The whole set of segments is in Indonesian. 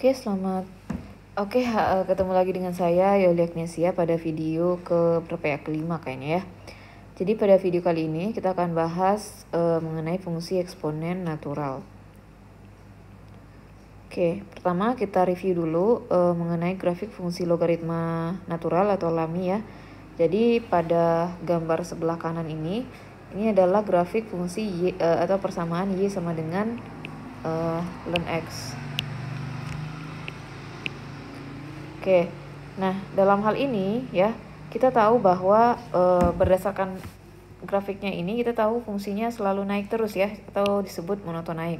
Oke, selamat Oke, eh, ketemu lagi dengan saya Yoli Agnesia pada video ke perpaya kelima kayaknya ya. Jadi pada video kali ini kita akan bahas uh, mengenai fungsi eksponen natural. Oke, pertama kita review dulu uh, mengenai grafik fungsi logaritma natural atau lami ya. Jadi pada gambar sebelah kanan ini, ini adalah grafik fungsi y uh, atau persamaan y sama dengan uh, ln x. Oke. Nah, dalam hal ini ya, kita tahu bahwa e, berdasarkan grafiknya ini kita tahu fungsinya selalu naik terus ya atau disebut monoton naik.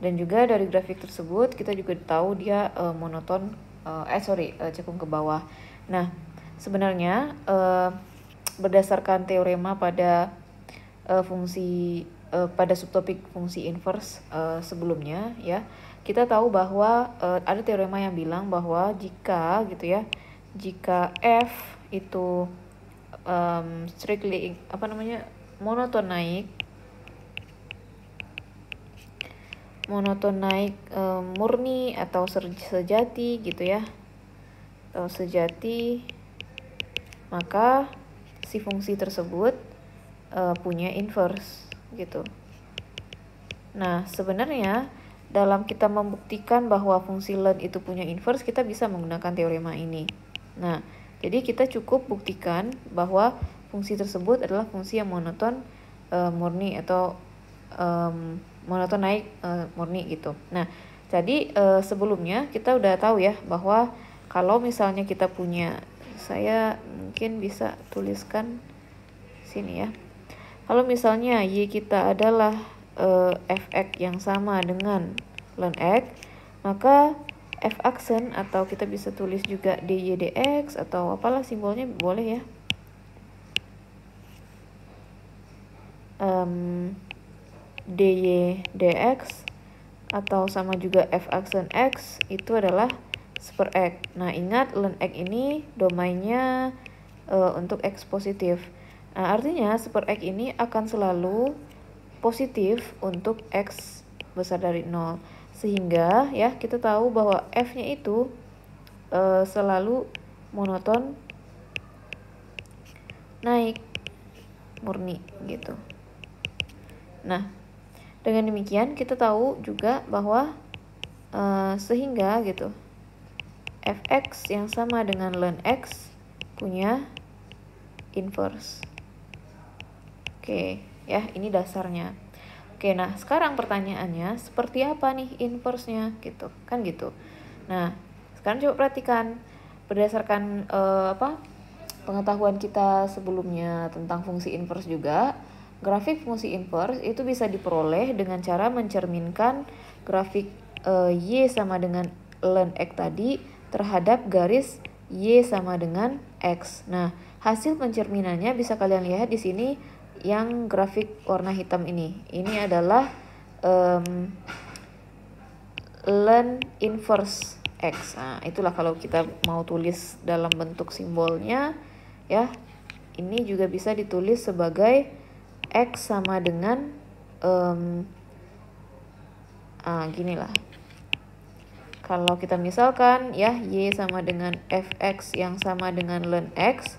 Dan juga dari grafik tersebut kita juga tahu dia e, monoton e, eh sorry e, cekung ke bawah. Nah, sebenarnya e, berdasarkan teorema pada uh, fungsi uh, pada subtopik fungsi inverse uh, sebelumnya ya kita tahu bahwa uh, ada teorema yang bilang bahwa jika gitu ya jika f itu um, strictly apa namanya monoton naik monoton naik um, murni atau sejati gitu ya atau sejati maka si fungsi tersebut uh, punya inverse gitu. Nah, sebenarnya dalam kita membuktikan bahwa fungsi ln itu punya inverse, kita bisa menggunakan teorema ini. Nah, jadi kita cukup buktikan bahwa fungsi tersebut adalah fungsi yang monoton uh, murni atau um, monoton naik uh, murni gitu. Nah, jadi uh, sebelumnya kita udah tahu ya bahwa kalau misalnya kita punya saya mungkin bisa tuliskan sini ya kalau misalnya Y kita adalah eh, Fx yang sama dengan ln X, maka F aksen atau kita bisa tulis juga dy dx atau apalah simbolnya boleh ya. Um, dy dx atau sama juga F aksen X itu adalah super X. Nah ingat ln X ini domainnya uh, untuk X positif. Nah, artinya super X ini akan selalu positif untuk X besar dari 0. Sehingga ya kita tahu bahwa F-nya itu e, selalu monoton naik murni gitu. Nah, dengan demikian kita tahu juga bahwa e, sehingga gitu fx yang sama dengan ln x punya inverse. Oke, ya ini dasarnya. Oke, nah sekarang pertanyaannya seperti apa nih inverse-nya gitu, kan gitu. Nah, sekarang coba perhatikan berdasarkan uh, apa pengetahuan kita sebelumnya tentang fungsi inverse juga, grafik fungsi inverse itu bisa diperoleh dengan cara mencerminkan grafik uh, y sama dengan ln x tadi terhadap garis y sama dengan x. Nah, hasil pencerminannya bisa kalian lihat di sini yang grafik warna hitam ini. Ini adalah um, len inverse x. Nah, itulah kalau kita mau tulis dalam bentuk simbolnya ya. Ini juga bisa ditulis sebagai x sama dengan um, ah gini lah. Kalau kita misalkan ya y sama dengan fx yang sama dengan len x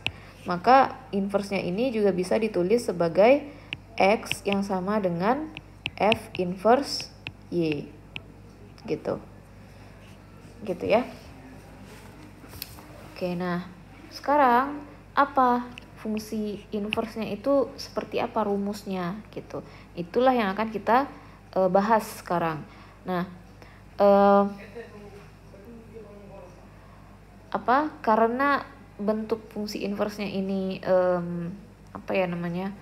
maka inversnya ini juga bisa ditulis sebagai X yang sama dengan F inverse Y. Gitu. Gitu ya. Oke, nah sekarang apa fungsi inversnya itu seperti apa rumusnya gitu. Itulah yang akan kita e, bahas sekarang. Nah, e, apa? Karena bentuk fungsi inverse-nya ini um, apa ya namanya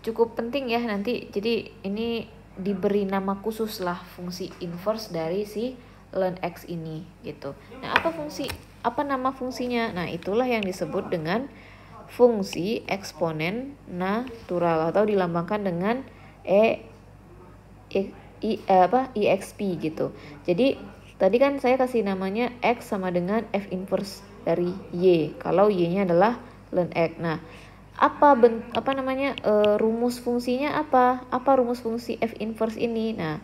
cukup penting ya nanti jadi ini diberi nama khusus lah fungsi inverse dari si ln x ini gitu nah apa fungsi apa nama fungsinya nah itulah yang disebut dengan fungsi eksponen natural atau dilambangkan dengan e, e, i, eh, apa exp gitu jadi tadi kan saya kasih namanya x sama dengan f inverse dari y kalau y-nya adalah ln x. Nah, apa ben, apa namanya e, rumus fungsinya apa? Apa rumus fungsi f inverse ini? Nah,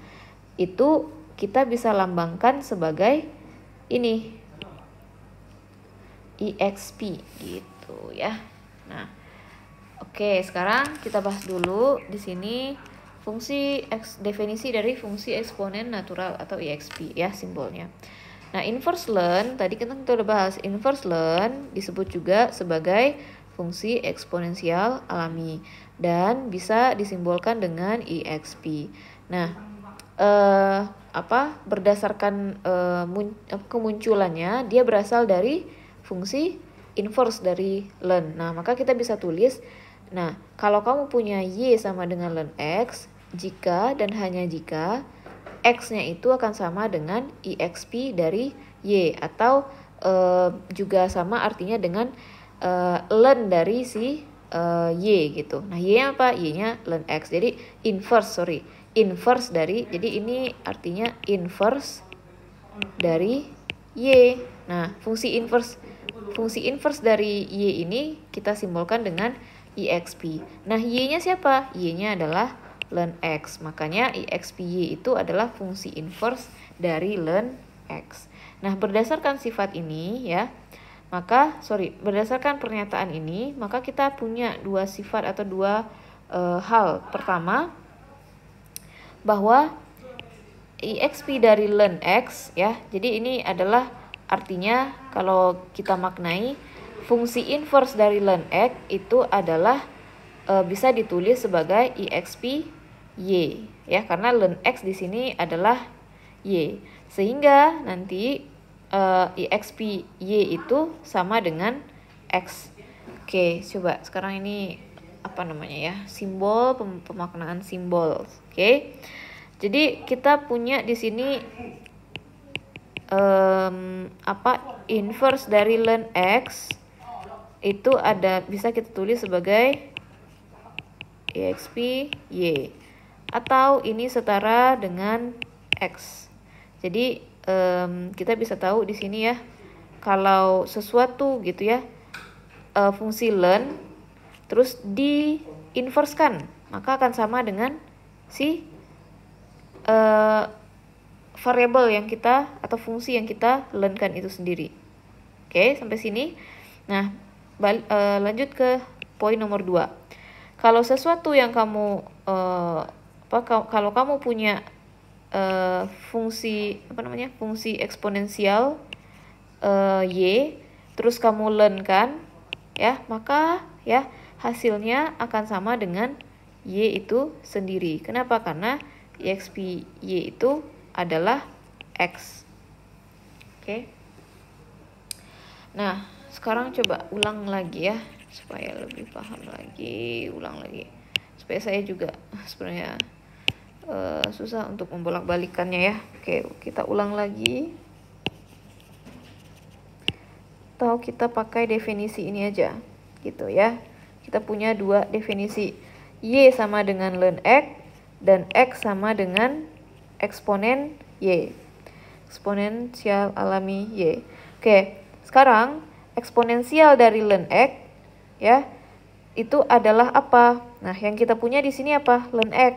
itu kita bisa lambangkan sebagai ini exp gitu ya. Nah, oke, sekarang kita bahas dulu di sini fungsi x definisi dari fungsi eksponen natural atau exp ya simbolnya. Nah, inverse learn tadi kita sudah bahas inverse learn disebut juga sebagai fungsi eksponensial alami dan bisa disimbolkan dengan exp. Nah, eh, apa berdasarkan eh, mun, kemunculannya dia berasal dari fungsi inverse dari learn. Nah, maka kita bisa tulis nah, kalau kamu punya y sama dengan learn x jika dan hanya jika X-nya itu akan sama dengan EXP dari Y atau e, juga sama artinya dengan e, len dari si e, Y gitu. Nah, Y-nya apa? Y-nya len X. Jadi inverse, sorry. Inverse dari, jadi ini artinya inverse dari Y. Nah, fungsi inverse fungsi inverse dari Y ini kita simbolkan dengan EXP. Nah, Y-nya siapa? Y-nya adalah ln x. Makanya y itu adalah fungsi inverse dari ln x. Nah, berdasarkan sifat ini ya, maka sorry, berdasarkan pernyataan ini, maka kita punya dua sifat atau dua e, hal. Pertama, bahwa IXP dari ln x ya. Jadi ini adalah artinya kalau kita maknai fungsi inverse dari ln x itu adalah e, bisa ditulis sebagai exp y ya karena ln x di sini adalah y sehingga nanti uh, eh, exp y itu sama dengan x oke coba sekarang ini apa namanya ya simbol pem pemaknaan simbol oke jadi kita punya di sini um, apa inverse dari ln x itu ada bisa kita tulis sebagai exp y atau ini setara dengan x. Jadi um, kita bisa tahu di sini ya kalau sesuatu gitu ya uh, fungsi learn terus di diinverskan maka akan sama dengan si uh, e, variabel yang kita atau fungsi yang kita learnkan itu sendiri. Oke, sampai sini. Nah, bal, uh, lanjut ke poin nomor 2. Kalau sesuatu yang kamu uh, apa kalau kamu punya uh, fungsi apa namanya fungsi eksponensial uh, y terus kamu learn kan ya maka ya hasilnya akan sama dengan y itu sendiri kenapa karena exp y itu adalah x oke okay. nah sekarang coba ulang lagi ya supaya lebih paham lagi ulang lagi supaya saya juga sebenarnya Eh, susah untuk membolak-balikannya ya oke kita ulang lagi atau kita pakai definisi ini aja gitu ya kita punya dua definisi Y sama dengan ln X dan X sama dengan eksponen Y eksponensial alami Y oke sekarang eksponensial dari ln X ya itu adalah apa? Nah, yang kita punya di sini apa? Ln X.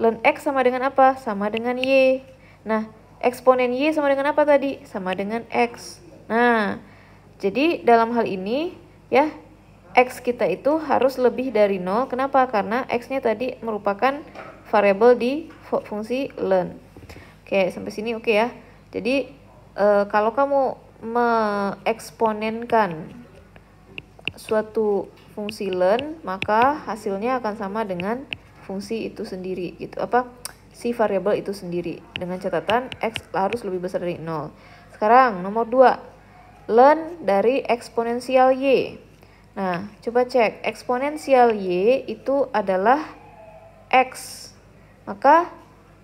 Ln X sama dengan apa? Sama dengan Y. Nah, eksponen Y sama dengan apa tadi? Sama dengan X. Nah, jadi dalam hal ini ya X kita itu harus lebih dari 0. Kenapa? Karena X-nya tadi merupakan variabel di fungsi ln. Oke, sampai sini oke okay ya. Jadi, e, kalau kamu mengeksponenkan suatu fungsi ln, maka hasilnya akan sama dengan fungsi itu sendiri gitu apa si variabel itu sendiri dengan catatan x harus lebih besar dari nol. Sekarang nomor 2 learn dari eksponensial y. Nah, coba cek eksponensial y itu adalah x. Maka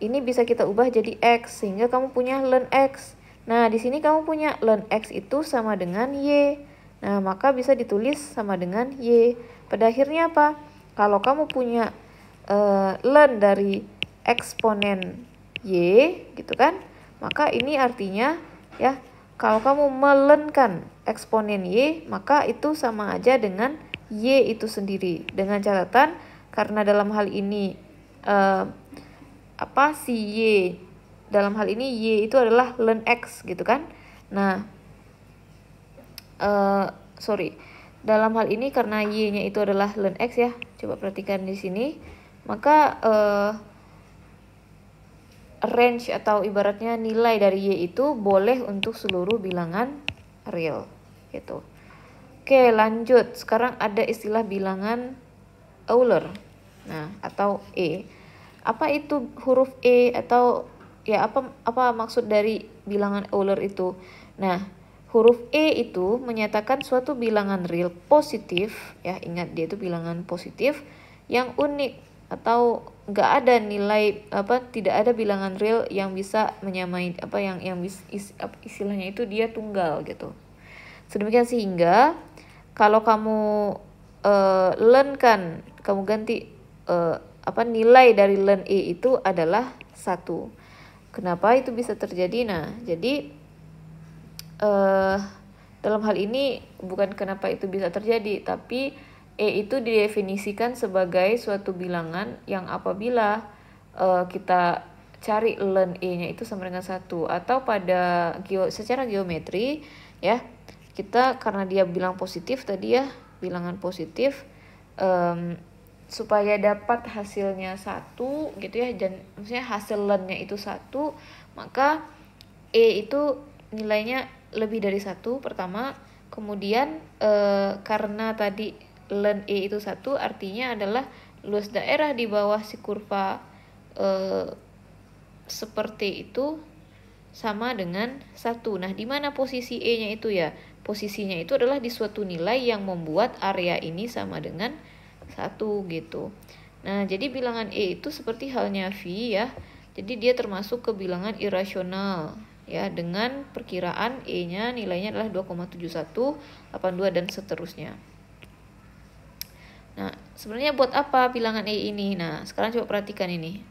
ini bisa kita ubah jadi x sehingga kamu punya learn x. Nah, di sini kamu punya learn x itu sama dengan y. Nah, maka bisa ditulis sama dengan Y. Pada akhirnya apa? Kalau kamu punya uh, eh, len dari eksponen y gitu kan maka ini artinya ya kalau kamu melenkan eksponen y maka itu sama aja dengan y itu sendiri dengan catatan karena dalam hal ini eh, apa si y dalam hal ini y itu adalah len x gitu kan nah eh, sorry dalam hal ini karena y-nya itu adalah len x ya coba perhatikan di sini maka uh, range atau ibaratnya nilai dari Y itu boleh untuk seluruh bilangan real gitu. Oke, lanjut. Sekarang ada istilah bilangan Euler. Nah, atau E. Apa itu huruf E atau ya apa apa maksud dari bilangan Euler itu? Nah, huruf E itu menyatakan suatu bilangan real positif, ya ingat dia itu bilangan positif yang unik atau nggak ada nilai apa tidak ada bilangan real yang bisa menyamai apa yang yang is is, istilahnya itu dia tunggal gitu sedemikian sehingga kalau kamu uh, learn kan kamu ganti uh, apa nilai dari learn e itu adalah satu kenapa itu bisa terjadi nah jadi uh, dalam hal ini bukan kenapa itu bisa terjadi tapi E itu didefinisikan sebagai suatu bilangan yang apabila uh, kita cari ln E-nya itu sama dengan satu atau pada geo, secara geometri ya kita karena dia bilang positif tadi ya bilangan positif um, supaya dapat hasilnya satu gitu ya dan maksudnya hasil ln-nya itu satu maka E itu nilainya lebih dari satu pertama kemudian e, karena tadi len E itu satu artinya adalah luas daerah di bawah si kurva e, seperti itu sama dengan satu. Nah, di mana posisi E-nya itu ya? Posisinya itu adalah di suatu nilai yang membuat area ini sama dengan satu gitu. Nah, jadi bilangan E itu seperti halnya V ya. Jadi dia termasuk ke bilangan irasional ya dengan perkiraan E-nya nilainya adalah 2,71, 82 dan seterusnya. Nah, sebenarnya buat apa bilangan E ini? Nah, sekarang coba perhatikan ini.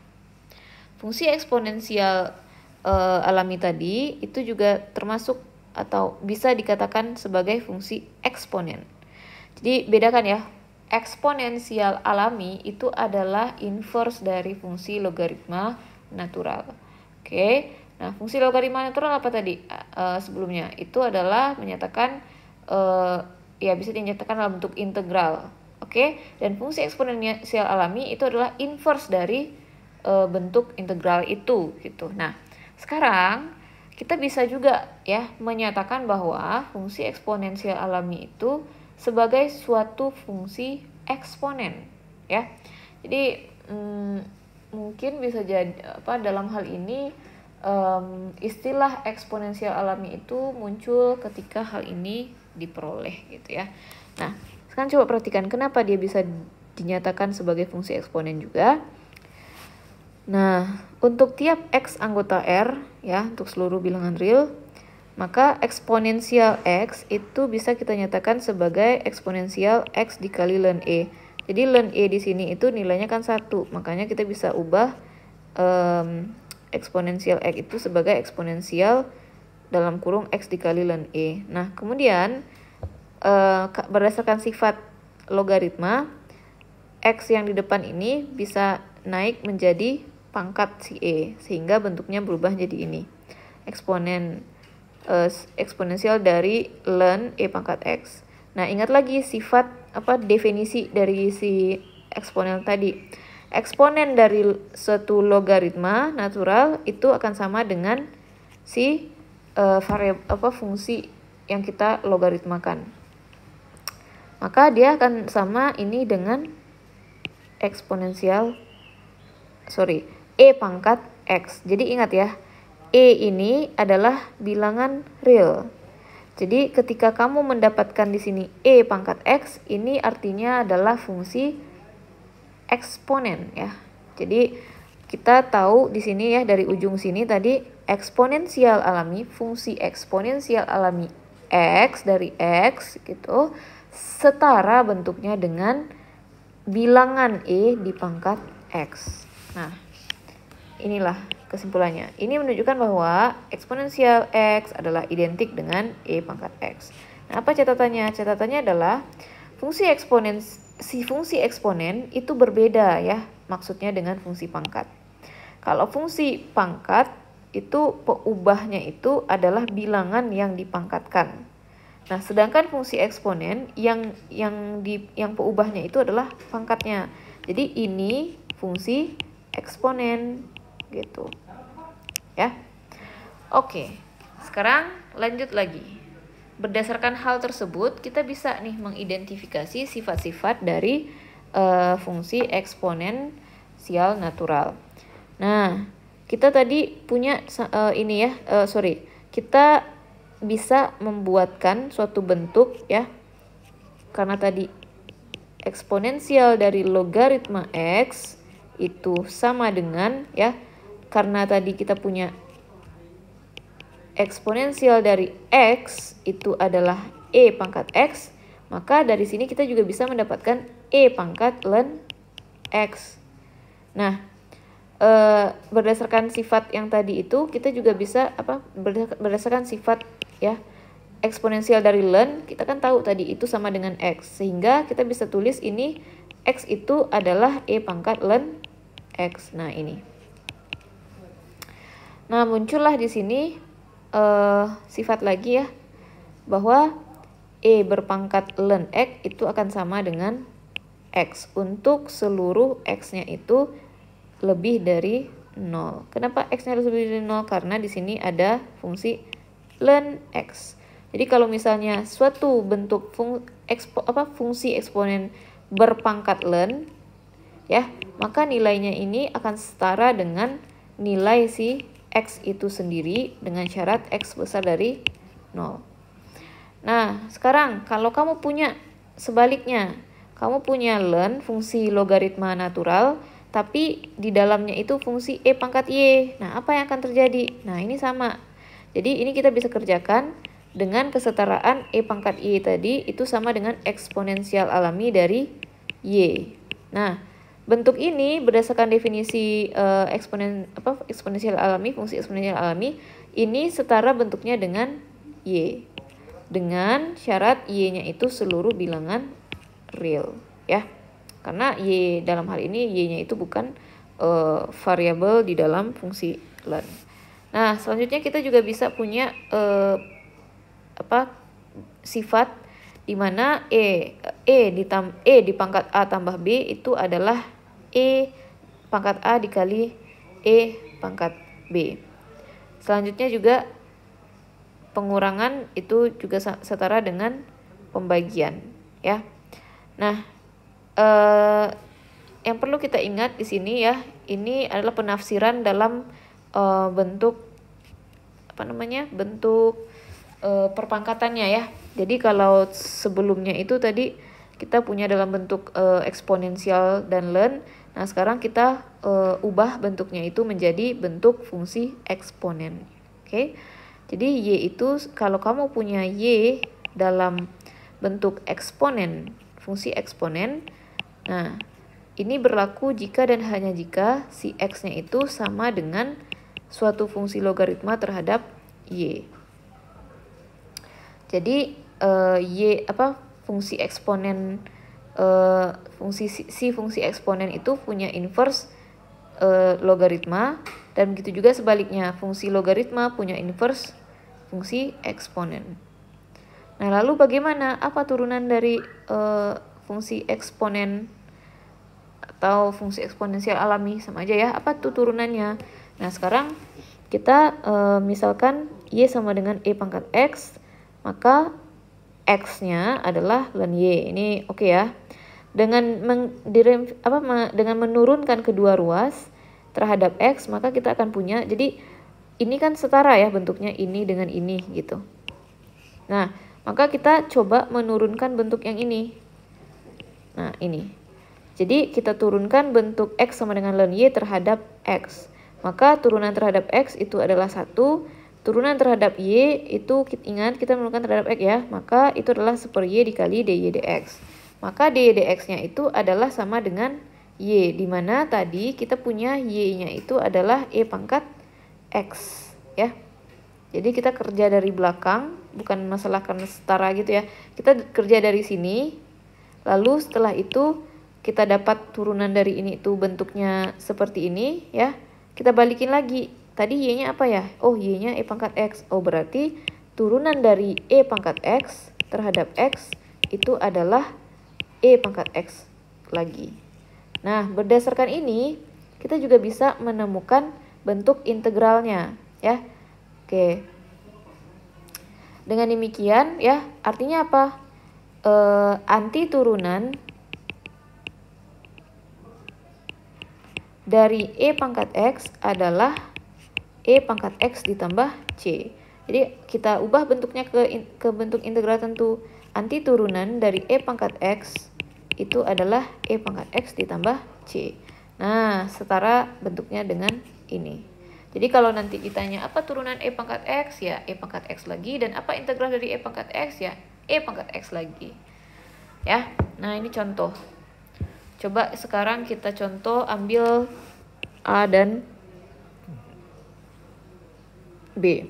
Fungsi eksponensial e, alami tadi itu juga termasuk atau bisa dikatakan sebagai fungsi eksponen. Jadi bedakan ya, eksponensial alami itu adalah inverse dari fungsi logaritma natural. Oke, nah fungsi logaritma natural apa tadi e, sebelumnya? Itu adalah menyatakan e, ya bisa dinyatakan dalam bentuk integral Oke, okay? dan fungsi eksponensial alami itu adalah inverse dari e, bentuk integral itu gitu. Nah, sekarang kita bisa juga ya menyatakan bahwa fungsi eksponensial alami itu sebagai suatu fungsi eksponen ya. Jadi mm, mungkin bisa jadi apa dalam hal ini um, istilah eksponensial alami itu muncul ketika hal ini diperoleh gitu ya. Nah, sekarang coba perhatikan kenapa dia bisa dinyatakan sebagai fungsi eksponen juga. Nah, untuk tiap x anggota R ya, untuk seluruh bilangan real, maka eksponensial x itu bisa kita nyatakan sebagai eksponensial x dikali ln e. Jadi ln e di sini itu nilainya kan satu, makanya kita bisa ubah um, eksponensial x itu sebagai eksponensial dalam kurung x dikali ln e. Nah, kemudian uh, berdasarkan sifat logaritma x yang di depan ini bisa naik menjadi pangkat si E sehingga bentuknya berubah jadi ini eksponen uh, eksponensial dari ln E pangkat X nah ingat lagi sifat apa definisi dari si eksponen tadi eksponen dari satu logaritma natural itu akan sama dengan si uh, variab apa fungsi yang kita logaritmakan maka dia akan sama ini dengan eksponensial sorry e pangkat x jadi ingat ya e ini adalah bilangan real jadi ketika kamu mendapatkan di sini e pangkat x ini artinya adalah fungsi eksponen ya jadi kita tahu di sini ya dari ujung sini tadi eksponensial alami fungsi eksponensial alami x dari x gitu setara bentuknya dengan bilangan E di pangkat X. Nah, inilah kesimpulannya. Ini menunjukkan bahwa eksponensial X adalah identik dengan E pangkat X. Nah, apa catatannya? Catatannya adalah fungsi eksponen si fungsi eksponen itu berbeda ya maksudnya dengan fungsi pangkat. Kalau fungsi pangkat itu peubahnya itu adalah bilangan yang dipangkatkan. Nah, sedangkan fungsi eksponen yang yang di yang peubahnya itu adalah pangkatnya. Jadi ini fungsi eksponen gitu. Ya. Oke. Sekarang lanjut lagi. Berdasarkan hal tersebut, kita bisa nih mengidentifikasi sifat-sifat dari uh, fungsi eksponensial natural. Nah, kita tadi punya uh, ini ya, uh, sorry, kita bisa membuatkan suatu bentuk ya karena tadi eksponensial dari logaritma x itu sama dengan ya karena tadi kita punya eksponensial dari x itu adalah e pangkat x maka dari sini kita juga bisa mendapatkan e pangkat ln x nah eh, berdasarkan sifat yang tadi itu kita juga bisa apa berdasarkan sifat ya eksponensial dari len kita kan tahu tadi itu sama dengan x sehingga kita bisa tulis ini x itu adalah e pangkat len x nah ini nah muncullah di sini uh, sifat lagi ya bahwa e berpangkat len x itu akan sama dengan x untuk seluruh x-nya itu lebih dari 0. Kenapa x-nya harus lebih dari 0? Karena di sini ada fungsi ln x. Jadi kalau misalnya suatu bentuk fung, ekspo, apa, fungsi eksponen berpangkat ln, ya maka nilainya ini akan setara dengan nilai si x itu sendiri dengan syarat x besar dari 0. Nah sekarang kalau kamu punya sebaliknya, kamu punya ln fungsi logaritma natural, tapi di dalamnya itu fungsi e pangkat y. Nah apa yang akan terjadi? Nah ini sama jadi ini kita bisa kerjakan dengan kesetaraan E pangkat Y tadi itu sama dengan eksponensial alami dari Y. Nah, bentuk ini berdasarkan definisi uh, eksponen apa eksponensial alami, fungsi eksponensial alami, ini setara bentuknya dengan Y. Dengan syarat Y-nya itu seluruh bilangan real, ya. Karena Y dalam hal ini Y-nya itu bukan uh, variabel di dalam fungsi learn. Nah, selanjutnya kita juga bisa punya uh, apa sifat di mana e e ditam e di pangkat a tambah b itu adalah e pangkat a dikali e pangkat b. Selanjutnya juga pengurangan itu juga setara dengan pembagian, ya. Nah, eh, yang perlu kita ingat di sini ya, ini adalah penafsiran dalam uh, bentuk apa namanya bentuk uh, perpangkatannya ya jadi kalau sebelumnya itu tadi kita punya dalam bentuk uh, eksponensial dan len nah sekarang kita uh, ubah bentuknya itu menjadi bentuk fungsi eksponen oke okay? jadi y itu kalau kamu punya y dalam bentuk eksponen fungsi eksponen nah ini berlaku jika dan hanya jika si x-nya itu sama dengan suatu fungsi logaritma terhadap y. Jadi uh, y apa fungsi eksponen uh, fungsi si fungsi eksponen itu punya inverse uh, logaritma dan begitu juga sebaliknya fungsi logaritma punya inverse fungsi eksponen. Nah, lalu bagaimana apa turunan dari uh, fungsi eksponen atau fungsi eksponensial alami sama aja ya? Apa tuh turunannya? Nah, sekarang kita e, misalkan Y sama dengan E pangkat X, maka X-nya adalah ln Y. Ini oke okay ya. Dengan meng, direm, apa, dengan menurunkan kedua ruas terhadap X, maka kita akan punya, jadi ini kan setara ya bentuknya ini dengan ini gitu. Nah, maka kita coba menurunkan bentuk yang ini. Nah, ini. Jadi kita turunkan bentuk X sama dengan ln Y terhadap X. Maka turunan terhadap X itu adalah satu, turunan terhadap Y itu ingat kita menurunkan terhadap X ya, maka itu adalah seper Y dikali dy dx. Maka dy dx-nya itu adalah sama dengan Y, dimana tadi kita punya Y-nya itu adalah E pangkat X ya. Jadi kita kerja dari belakang, bukan masalah karena setara gitu ya. Kita kerja dari sini, lalu setelah itu kita dapat turunan dari ini itu bentuknya seperti ini ya kita balikin lagi. Tadi Y-nya apa ya? Oh, Y-nya E pangkat X. Oh, berarti turunan dari E pangkat X terhadap X itu adalah E pangkat X lagi. Nah, berdasarkan ini, kita juga bisa menemukan bentuk integralnya. ya. Oke. Dengan demikian, ya, artinya apa? E, anti turunan dari E pangkat X adalah E pangkat X ditambah C. Jadi kita ubah bentuknya ke, ke bentuk integral tentu. Anti turunan dari E pangkat X itu adalah E pangkat X ditambah C. Nah, setara bentuknya dengan ini. Jadi kalau nanti ditanya apa turunan E pangkat X ya E pangkat X lagi dan apa integral dari E pangkat X ya E pangkat X lagi. Ya, nah ini contoh. Coba sekarang kita contoh ambil A dan B.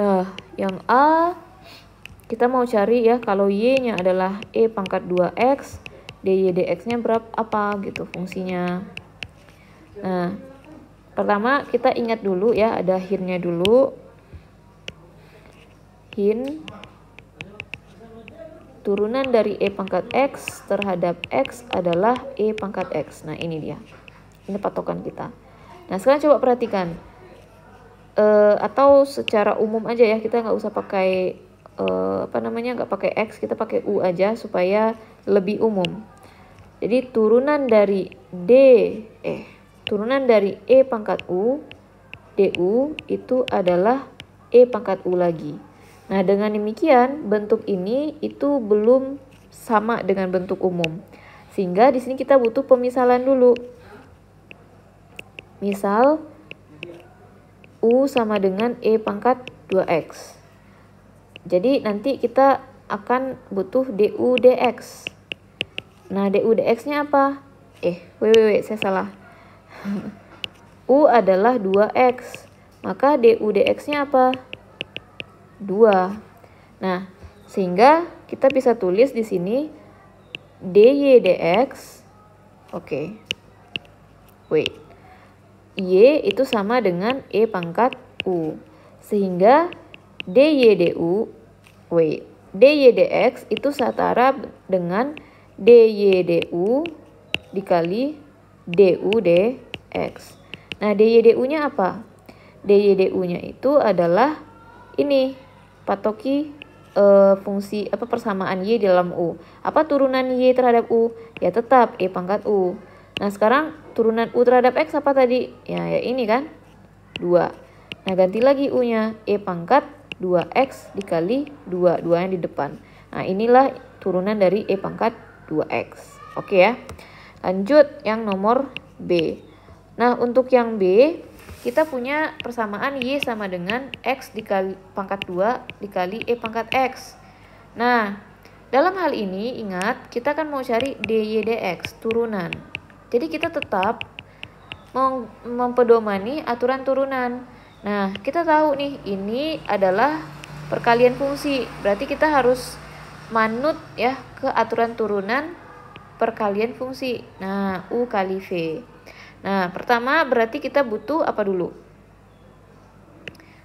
Nah, yang A kita mau cari ya kalau Y-nya adalah E pangkat 2X, DY DX-nya berapa apa gitu fungsinya. Nah, pertama kita ingat dulu ya ada hin-nya dulu. Hin turunan dari E pangkat X terhadap X adalah E pangkat X. Nah, ini dia. Ini patokan kita. Nah, sekarang coba perhatikan. E, atau secara umum aja ya, kita nggak usah pakai e, apa namanya, nggak pakai X, kita pakai U aja supaya lebih umum. Jadi, turunan dari D, eh, turunan dari E pangkat U, DU itu adalah E pangkat U lagi. Nah, dengan demikian bentuk ini itu belum sama dengan bentuk umum. Sehingga di sini kita butuh pemisalan dulu. Misal U sama dengan E pangkat 2X. Jadi nanti kita akan butuh DU DX. Nah, DU DX-nya apa? Eh, wait wait saya salah. U adalah 2X. Maka DU DX-nya apa? 2. Nah, sehingga kita bisa tulis di sini dy dx oke. Okay. Wait. Y itu sama dengan E pangkat U. Sehingga dy du wait. dy dx itu setara dengan dy du dikali du dx. Nah, dy du-nya apa? dy du-nya itu adalah ini patoki e, fungsi apa persamaan y dalam u. Apa turunan y terhadap u? Ya tetap e pangkat u. Nah, sekarang turunan u terhadap x apa tadi? Ya, ya ini kan 2. Nah, ganti lagi u-nya e pangkat 2x dikali 2, 2 yang di depan. Nah, inilah turunan dari e pangkat 2x. Oke ya. Lanjut yang nomor B. Nah, untuk yang B kita punya persamaan Y sama dengan X dikali pangkat 2 dikali E pangkat X. Nah, dalam hal ini ingat kita akan mau cari dy dx turunan. Jadi kita tetap mempedomani aturan turunan. Nah, kita tahu nih ini adalah perkalian fungsi. Berarti kita harus manut ya ke aturan turunan perkalian fungsi. Nah, U kali V. Nah, pertama berarti kita butuh apa dulu?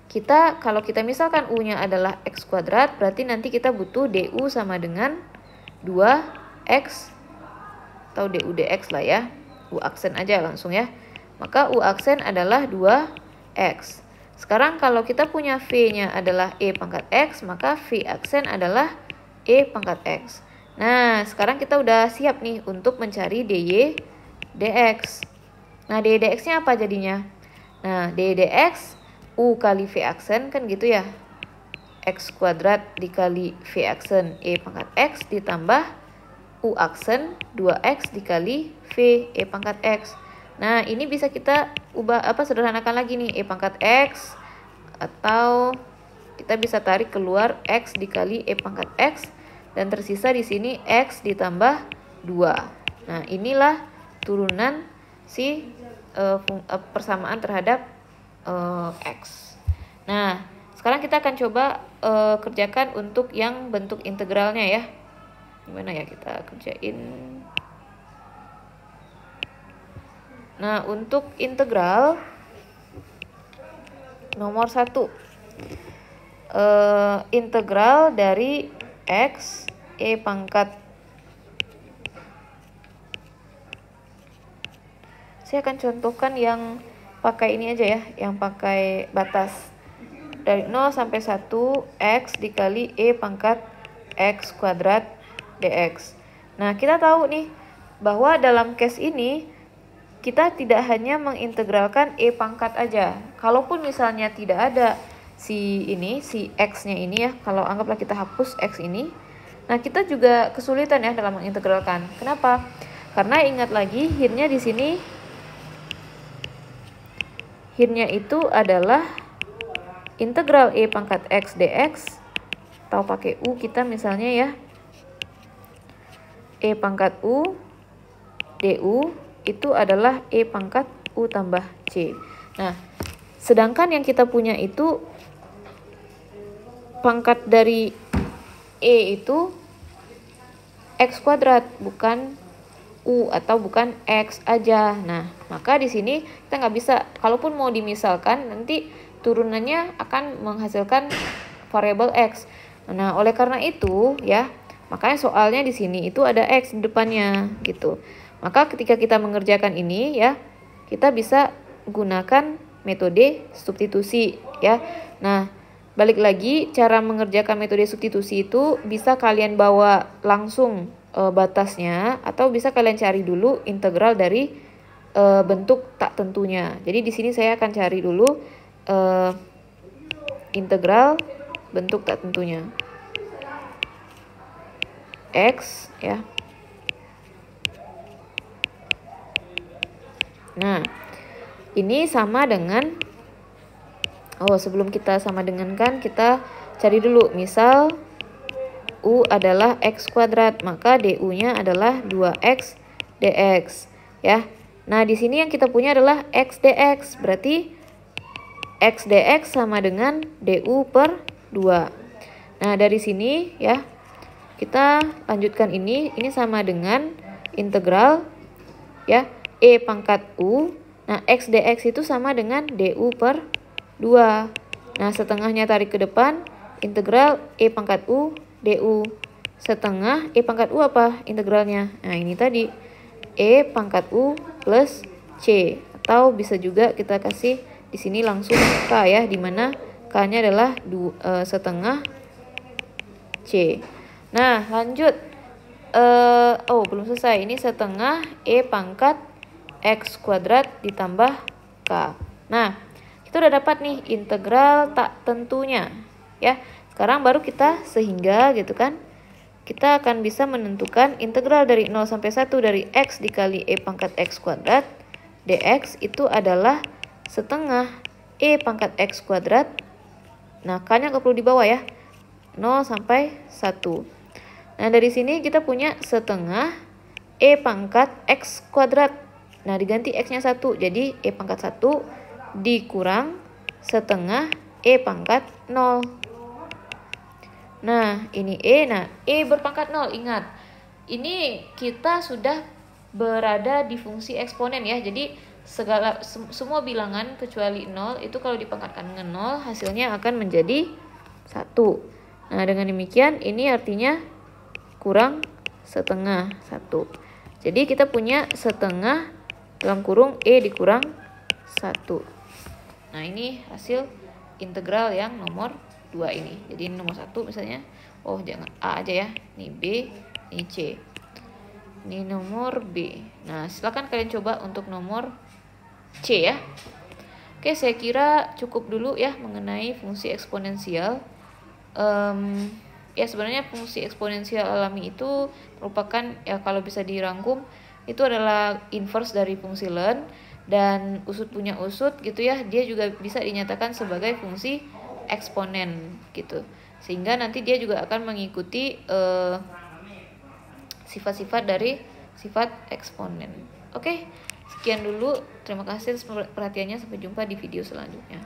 Kita kalau kita misalkan U-nya adalah X kuadrat, berarti nanti kita butuh DU sama dengan 2X atau DU DX lah ya. U aksen aja langsung ya. Maka U aksen adalah 2X. Sekarang kalau kita punya V-nya adalah E pangkat X, maka V aksen adalah E pangkat X. Nah, sekarang kita udah siap nih untuk mencari DY DX. Nah, dedx nya apa jadinya? Nah, DEDX u kali v aksen kan gitu ya. x kuadrat dikali v aksen e pangkat x ditambah u aksen 2x dikali v e pangkat x. Nah, ini bisa kita ubah apa sederhanakan lagi nih e pangkat x atau kita bisa tarik keluar x dikali e pangkat x dan tersisa di sini x ditambah 2. Nah, inilah turunan si uh, persamaan terhadap uh, x. Nah, sekarang kita akan coba uh, kerjakan untuk yang bentuk integralnya ya. Gimana ya kita kerjain? Nah, untuk integral nomor satu uh, integral dari x e pangkat saya akan contohkan yang pakai ini aja ya yang pakai batas dari 0 sampai 1 X dikali E pangkat X kuadrat DX nah kita tahu nih bahwa dalam case ini kita tidak hanya mengintegralkan E pangkat aja kalaupun misalnya tidak ada si ini si X nya ini ya kalau anggaplah kita hapus X ini nah kita juga kesulitan ya dalam mengintegralkan kenapa karena ingat lagi hirnya di sini Hinnya itu adalah integral E pangkat X dx atau pakai U kita misalnya ya E pangkat U DU itu adalah E pangkat U tambah C. Nah, sedangkan yang kita punya itu pangkat dari E itu X kuadrat bukan u atau bukan x aja. Nah, maka di sini kita nggak bisa, kalaupun mau dimisalkan nanti turunannya akan menghasilkan variable x. Nah, oleh karena itu ya, makanya soalnya di sini itu ada x di depannya gitu. Maka ketika kita mengerjakan ini ya, kita bisa gunakan metode substitusi ya. Nah, balik lagi cara mengerjakan metode substitusi itu bisa kalian bawa langsung e, batasnya atau bisa kalian cari dulu integral dari e, bentuk tak tentunya. Jadi di sini saya akan cari dulu e, integral bentuk tak tentunya. X ya. Nah, ini sama dengan oh sebelum kita sama dengan kan kita cari dulu misal U adalah X kuadrat, maka DU-nya adalah 2X dx, ya. Nah, di sini yang kita punya adalah X dx, berarti X dx sama dengan DU per 2. Nah, dari sini ya, kita lanjutkan ini, ini sama dengan integral ya E pangkat U. Nah, X dx itu sama dengan DU per 2. Nah, setengahnya tarik ke depan, integral E pangkat U DU setengah E pangkat U apa integralnya? Nah ini tadi E pangkat U plus C atau bisa juga kita kasih di sini langsung K ya dimana K-nya adalah du, e, setengah C. Nah lanjut e, oh belum selesai ini setengah E pangkat X kuadrat ditambah K. Nah kita udah dapat nih integral tak tentunya ya sekarang baru kita sehingga gitu kan. Kita akan bisa menentukan integral dari 0 sampai 1 dari x dikali e pangkat x kuadrat dx itu adalah setengah e pangkat x kuadrat. Nah, k-nya nggak perlu di bawah ya. 0 sampai 1. Nah, dari sini kita punya setengah E pangkat X kuadrat. Nah, diganti X-nya 1. Jadi, E pangkat 1 dikurang setengah E pangkat 0. Nah, ini E. Nah, E berpangkat 0, ingat. Ini kita sudah berada di fungsi eksponen ya. Jadi segala sem semua bilangan kecuali 0 itu kalau dipangkatkan dengan 0 hasilnya akan menjadi 1. Nah, dengan demikian ini artinya kurang setengah 1. Jadi kita punya setengah dalam kurung E dikurang 1. Nah, ini hasil integral yang nomor dua ini jadi nomor satu misalnya oh jangan A aja ya ini B ini C ini nomor B nah silahkan kalian coba untuk nomor C ya oke saya kira cukup dulu ya mengenai fungsi eksponensial um, ya sebenarnya fungsi eksponensial alami itu merupakan ya kalau bisa dirangkum itu adalah inverse dari fungsi ln dan usut punya usut gitu ya dia juga bisa dinyatakan sebagai fungsi eksponen gitu sehingga nanti dia juga akan mengikuti sifat eh, sifat-sifat dari sifat eksponen oke okay, sekian dulu terima kasih atas perhatiannya sampai jumpa di video selanjutnya